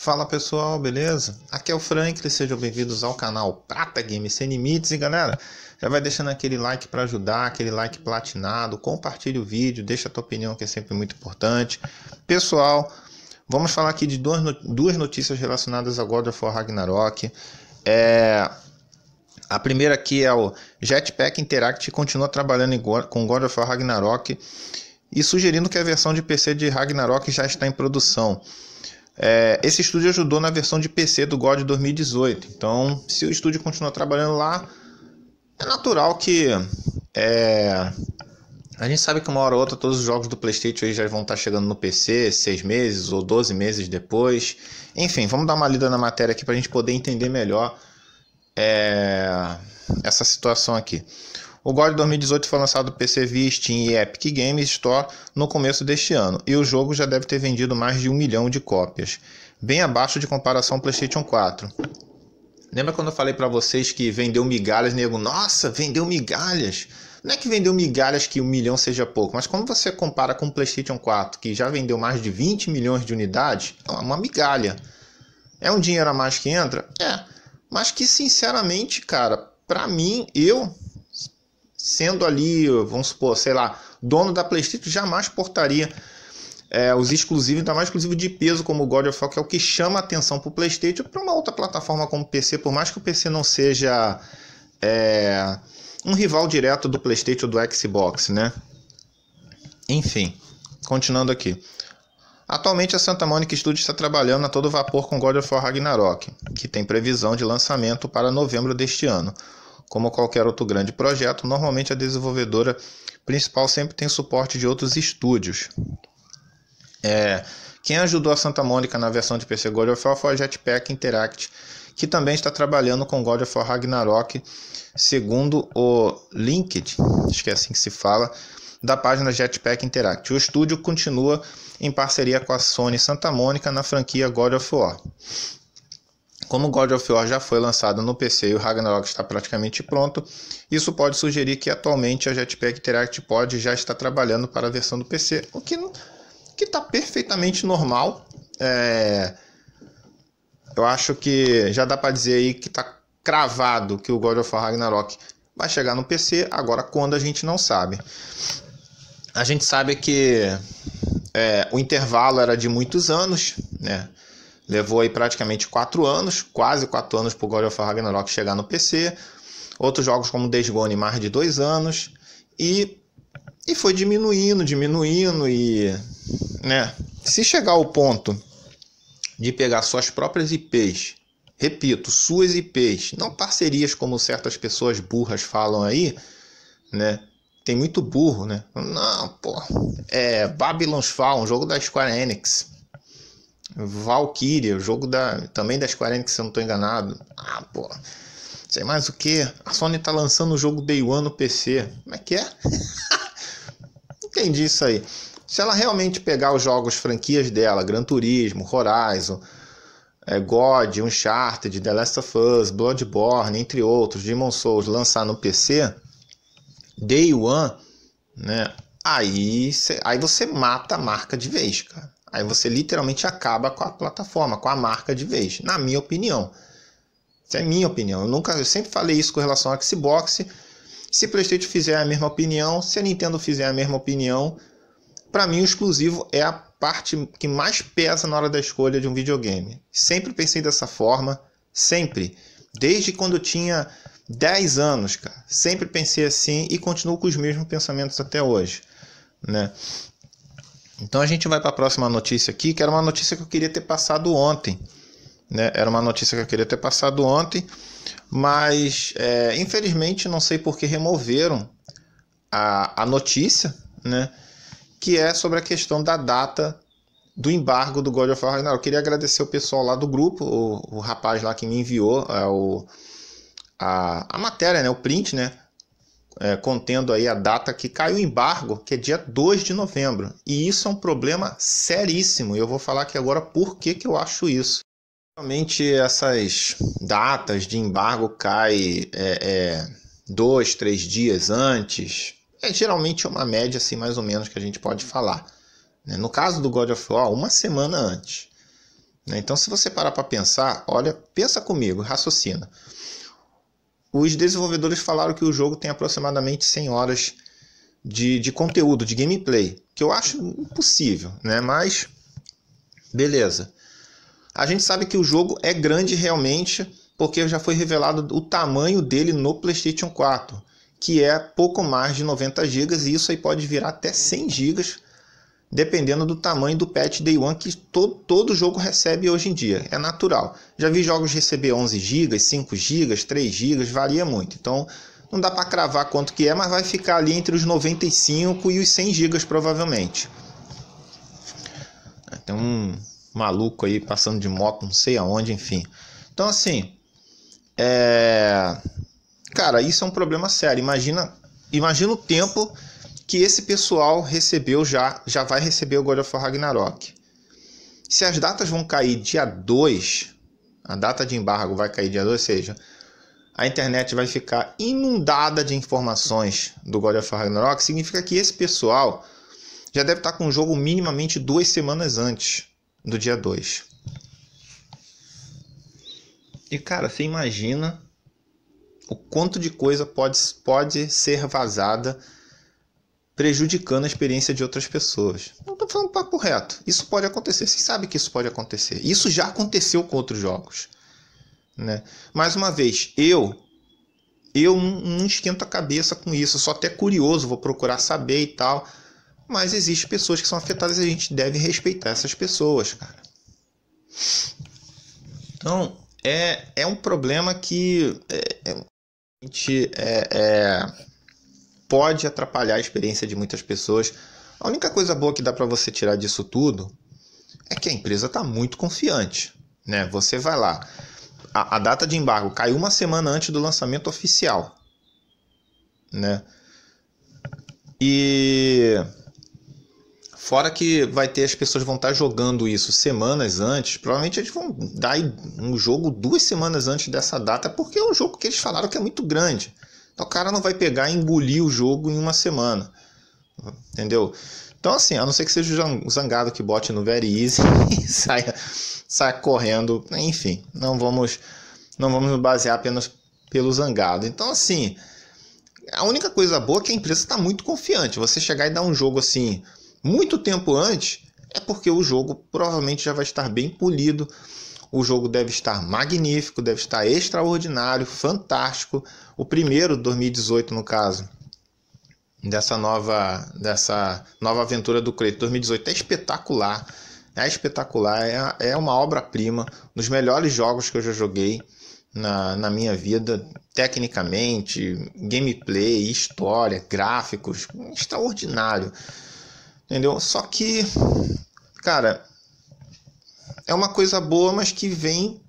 Fala pessoal, beleza? Aqui é o Franklin, sejam bem-vindos ao canal Prata Games Sem Limites. E galera, já vai deixando aquele like para ajudar, aquele like platinado, compartilha o vídeo, deixa a tua opinião que é sempre muito importante. Pessoal, vamos falar aqui de duas notícias relacionadas a God of War Ragnarok. É... A primeira aqui é o Jetpack Interact continua trabalhando com God of War Ragnarok e sugerindo que a versão de PC de Ragnarok já está em produção. É, esse estúdio ajudou na versão de PC do God 2018. Então, se o estúdio continuar trabalhando lá, é natural que é, a gente sabe que uma hora ou outra todos os jogos do PlayStation já vão estar chegando no PC seis meses ou 12 meses depois. Enfim, vamos dar uma lida na matéria aqui para a gente poder entender melhor é, essa situação aqui. O God 2018 foi lançado PC via Steam e Epic Games Store no começo deste ano, e o jogo já deve ter vendido mais de um milhão de cópias, bem abaixo de comparação PlayStation 4. Lembra quando eu falei para vocês que vendeu migalhas, nego? Nossa, vendeu migalhas! Não é que vendeu migalhas que um milhão seja pouco, mas quando você compara com o PlayStation 4, que já vendeu mais de 20 milhões de unidades, é uma migalha. É um dinheiro a mais que entra? É. Mas que, sinceramente, cara, para mim, eu sendo ali, vamos supor, sei lá, dono da PlayStation, jamais portaria é, os exclusivos, ainda mais exclusivo de peso como o God of War, que é o que chama a atenção para o PlayStation, para uma outra plataforma como o PC, por mais que o PC não seja é, um rival direto do PlayStation ou do Xbox, né? Enfim, continuando aqui. Atualmente a Santa Monica Studios está trabalhando a todo vapor com God of War Ragnarok, que tem previsão de lançamento para novembro deste ano. Como qualquer outro grande projeto, normalmente a desenvolvedora principal sempre tem suporte de outros estúdios. É, quem ajudou a Santa Mônica na versão de PC God of War foi a Jetpack Interact, que também está trabalhando com God of War Ragnarok, segundo o LinkedIn, acho que é assim que se fala, da página Jetpack Interact. O estúdio continua em parceria com a Sony Santa Mônica na franquia God of War. Como God of War já foi lançado no PC e o Ragnarok está praticamente pronto, isso pode sugerir que atualmente a Jetpack Interact Pod já está trabalhando para a versão do PC, o que está perfeitamente normal. É... Eu acho que já dá para dizer aí que está cravado que o God of War Ragnarok vai chegar no PC, agora quando a gente não sabe. A gente sabe que é, o intervalo era de muitos anos, né? Levou aí praticamente 4 anos, quase 4 anos para o God of War Ragnarok chegar no PC. Outros jogos como Desgone, mais de 2 anos. E, e foi diminuindo, diminuindo e... Né? Se chegar ao ponto de pegar suas próprias IPs, repito, suas IPs, não parcerias como certas pessoas burras falam aí, né? Tem muito burro, né? Não, pô. É Babylon's Fall, um jogo da Square Enix Valkyria, o jogo da, também das 40, se eu não estou enganado. Ah, pô. Sei mais o que. A Sony tá lançando o jogo Day One no PC. Como é que é? Entendi isso aí. Se ela realmente pegar os jogos franquias dela, Gran Turismo, Horizon, é, God, Uncharted, The Last of Us, Bloodborne, entre outros, Demon Souls, lançar no PC, Day One, né? Aí, cê, aí você mata a marca de vez, cara. Aí você literalmente acaba com a plataforma, com a marca de vez, na minha opinião. Isso é minha opinião. Eu nunca, eu sempre falei isso com relação ao Xbox. Se PlayStation fizer a mesma opinião, se a Nintendo fizer a mesma opinião, para mim o exclusivo é a parte que mais pesa na hora da escolha de um videogame. Sempre pensei dessa forma, sempre. Desde quando eu tinha 10 anos, cara. Sempre pensei assim e continuo com os mesmos pensamentos até hoje, né? Então a gente vai para a próxima notícia aqui, que era uma notícia que eu queria ter passado ontem. Né? Era uma notícia que eu queria ter passado ontem, mas é, infelizmente não sei por que removeram a, a notícia, né? que é sobre a questão da data do embargo do God of War Eu queria agradecer o pessoal lá do grupo, o, o rapaz lá que me enviou é, o, a, a matéria, né? o print, né? é, contendo aí a data que caiu o embargo, que é dia 2 de novembro. E isso é um problema seríssimo. E eu vou falar aqui agora por que, que eu acho isso. Realmente essas datas de embargo caem é, é, dois, três dias antes. É geralmente é uma média assim mais ou menos que a gente pode falar. Né? No caso do God of War, uma semana antes. Né? Então se você parar para pensar, olha, pensa comigo, raciocina. Os desenvolvedores falaram que o jogo tem aproximadamente 100 horas de, de conteúdo, de gameplay, que eu acho impossível, né? Mas, beleza. A gente sabe que o jogo é grande realmente, porque já foi revelado o tamanho dele no PlayStation 4, que é pouco mais de 90 GB, e isso aí pode virar até 100 GB dependendo do tamanho do patch Day One que todo, todo jogo recebe hoje em dia. É natural. Já vi jogos receber 11 GB, 5 GB, 3 GB, varia muito. Então, não dá para cravar quanto que é, mas vai ficar ali entre os 95 e os 100 GB provavelmente. É, tem um maluco aí passando de moto, não sei aonde, enfim. Então, assim, é... cara, isso é um problema sério. Imagina, imagina o tempo que esse pessoal recebeu já, já vai receber o God of War Ragnarok. Se as datas vão cair dia 2, a data de embargo vai cair dia 2, ou seja, a internet vai ficar inundada de informações do God of War Ragnarok, significa que esse pessoal já deve estar com o jogo minimamente duas semanas antes do dia 2. E cara, você imagina o quanto de coisa pode, pode ser vazada prejudicando a experiência de outras pessoas. Não estou falando papo reto. Isso pode acontecer. Você sabe que isso pode acontecer. Isso já aconteceu com outros jogos. Né? Mais uma vez, eu eu não esquento a cabeça com isso. Eu sou até curioso, vou procurar saber e tal. Mas existem pessoas que são afetadas e a gente deve respeitar essas pessoas, cara. Então, é, é um problema que é, é, é, é pode atrapalhar a experiência de muitas pessoas. A única coisa boa que dá para você tirar disso tudo é que a empresa está muito confiante. Né? Você vai lá, a, a, data de embargo caiu uma semana antes do lançamento oficial. Né? E fora que vai ter as pessoas vão estar tá jogando isso semanas antes, provavelmente eles vão dar um jogo duas semanas antes dessa data, porque é um jogo que eles falaram que é muito grande. Então, o cara não vai pegar e engolir o jogo em uma semana. Entendeu? Então, assim, a não ser que seja o zangado que bote no Very Easy e saia, saia correndo. Enfim, não vamos não vamos nos basear apenas pelo zangado. Então, assim, a única coisa boa é que a empresa está muito confiante. Você chegar e dar um jogo assim muito tempo antes é porque o jogo provavelmente já vai estar bem polido o jogo deve estar magnífico, deve estar extraordinário, fantástico. O primeiro, 2018 no caso, dessa nova, dessa nova aventura do Creito 2018 é espetacular, é espetacular, é, é uma obra-prima, um dos melhores jogos que eu já joguei na, na minha vida, tecnicamente, gameplay, história, gráficos, extraordinário. Entendeu? Só que, cara, é uma coisa boa, mas que vem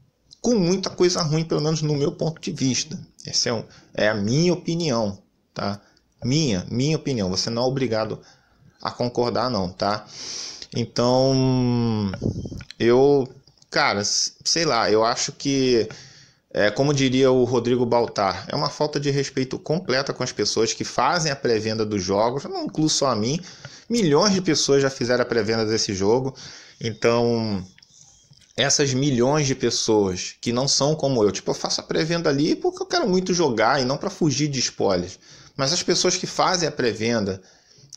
com muita coisa ruim, pelo menos no meu ponto de vista. Essa é, um, é a minha opinião, tá? Minha, minha opinião. Você não é obrigado a concordar, não, tá? Então, eu, cara, sei lá, eu acho que, é, como diria o Rodrigo Baltar, é uma falta de respeito completa com as pessoas que fazem a pré-venda dos jogos. Eu não incluo só a mim, milhões de pessoas já fizeram a pré-venda desse jogo. Então, essas milhões de pessoas que não são como eu. Tipo, eu faço a pré-venda ali porque eu quero muito jogar e não para fugir de spoilers. Mas as pessoas que fazem a pré-venda,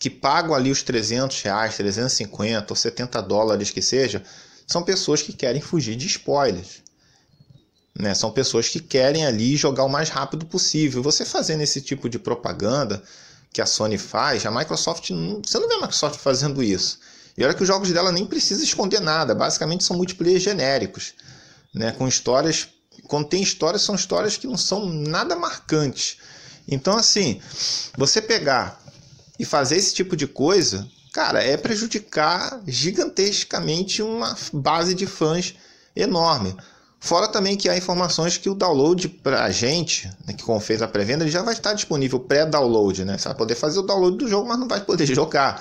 que pagam ali os 300 reais, 350 ou 70 dólares que seja, são pessoas que querem fugir de spoilers. Né? São pessoas que querem ali jogar o mais rápido possível. Você fazendo esse tipo de propaganda que a Sony faz, a Microsoft, você não vê a Microsoft fazendo isso. E olha que os jogos dela nem precisa esconder nada, basicamente são multiplayer genéricos, né? com histórias. Quando tem histórias, são histórias que não são nada marcantes. Então, assim, você pegar e fazer esse tipo de coisa, cara, é prejudicar gigantescamente uma base de fãs enorme. Fora também que há informações que o download para a gente, né, que como fez a pré-venda, já vai estar disponível pré-download, né? Você vai poder fazer o download do jogo, mas não vai poder jogar.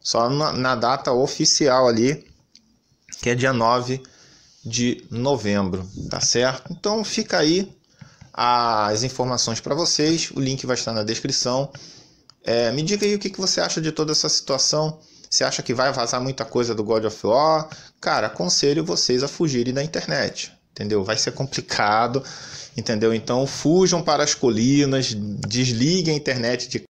Só na, na data oficial ali, que é dia 9 de novembro, tá certo? Então fica aí as informações para vocês, o link vai estar na descrição. É, me diga aí o que, que você acha de toda essa situação. Você acha que vai vazar muita coisa do God of War? Cara, aconselho vocês a fugirem da internet, entendeu? Vai ser complicado, entendeu? Então fujam para as colinas, desliguem a internet de...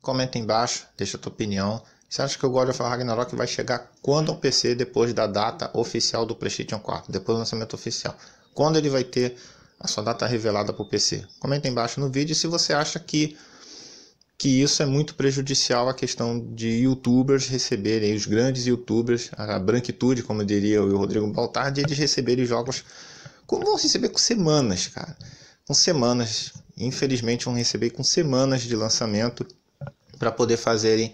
Comenta embaixo, deixa a tua opinião. Você acha que o God of Ragnarok vai chegar quando ao PC depois da data oficial do PlayStation 4, depois do lançamento oficial? Quando ele vai ter a sua data revelada para o PC? Comenta embaixo no vídeo se você acha que que isso é muito prejudicial à questão de youtubers receberem, os grandes youtubers, a branquitude, como diria o Rodrigo de eles receberem jogos. Como vão receber com semanas, cara? Com semanas. Infelizmente vão receber com semanas de lançamento para poder fazerem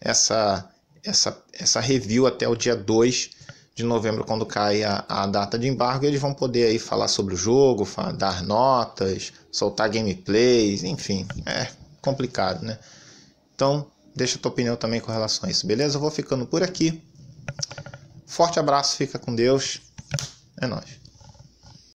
essa, essa, essa review até o dia 2 de novembro, quando cai a, a data de embargo, eles vão poder aí falar sobre o jogo, dar notas, soltar gameplays, enfim, é complicado, né? Então, deixa a tua opinião também com relação a isso, beleza? Eu vou ficando por aqui. Forte abraço, fica com Deus. É nóis.